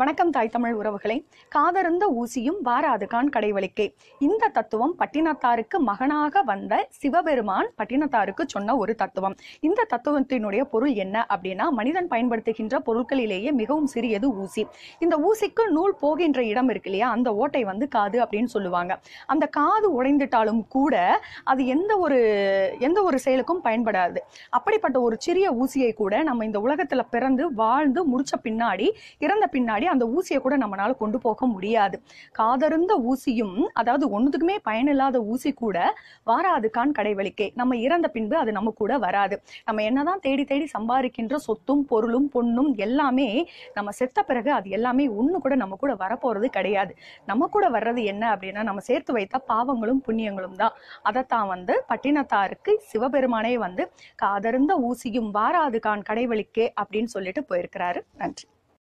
வணக்கம் தாய் தமிழ் உறவுகளை காதருந்த ஊசியும் கான் கடைவழிக்கே இந்த தத்துவம் பட்டினத்தாருக்கு மகனாக வந்த சிவபெருமான் பட்டினத்தாருக்கு சொன்ன ஒரு தத்துவம் இந்த தத்துவத்தினுடைய பொருள் என்ன அப்படின்னா மனிதன் பயன்படுத்துகின்ற பொருட்களிலேயே மிகவும் சிறியது ஊசி இந்த ஊசிக்கு நூல் போகின்ற இடம் இருக்கு இல்லையா அந்த ஓட்டை வந்து காது அப்படின்னு சொல்லுவாங்க அந்த காது உடைந்துட்டாலும் கூட அது எந்த ஒரு எந்த ஒரு செயலுக்கும் பயன்படாது அப்படிப்பட்ட ஒரு சிறிய ஊசியை கூட நம்ம இந்த உலகத்துல பிறந்து வாழ்ந்து முடிச்ச பின்னாடி இறந்த பின்னாடி முன்னாடி அந்த ஊசியை கூட நம்மளால கொண்டு போக முடியாது காதருந்த ஊசியும் அதாவது ஒன்றுத்துக்குமே பயனில்லாத ஊசி கூட வராது கான் கடைவழிக்கே நம்ம இறந்த பின்பு அது நம்ம கூட வராது நம்ம என்னதான் தேடி தேடி சம்பாதிக்கின்ற சொத்தும் பொருளும் பொண்ணும் எல்லாமே நம்ம செத்த பிறகு அது எல்லாமே ஒன்று கூட நம்ம கூட வரப்போறது கிடையாது நம்ம கூட வர்றது என்ன அப்படின்னா நம்ம சேர்த்து வைத்த பாவங்களும் புண்ணியங்களும் தான் அதைத்தான் வந்து பட்டினத்தாருக்கு சிவபெருமானே வந்து காதருந்த ஊசியும் வாராது கான் கடைவழிக்கே அப்படின்னு சொல்லிட்டு போயிருக்கிறாரு நன்றி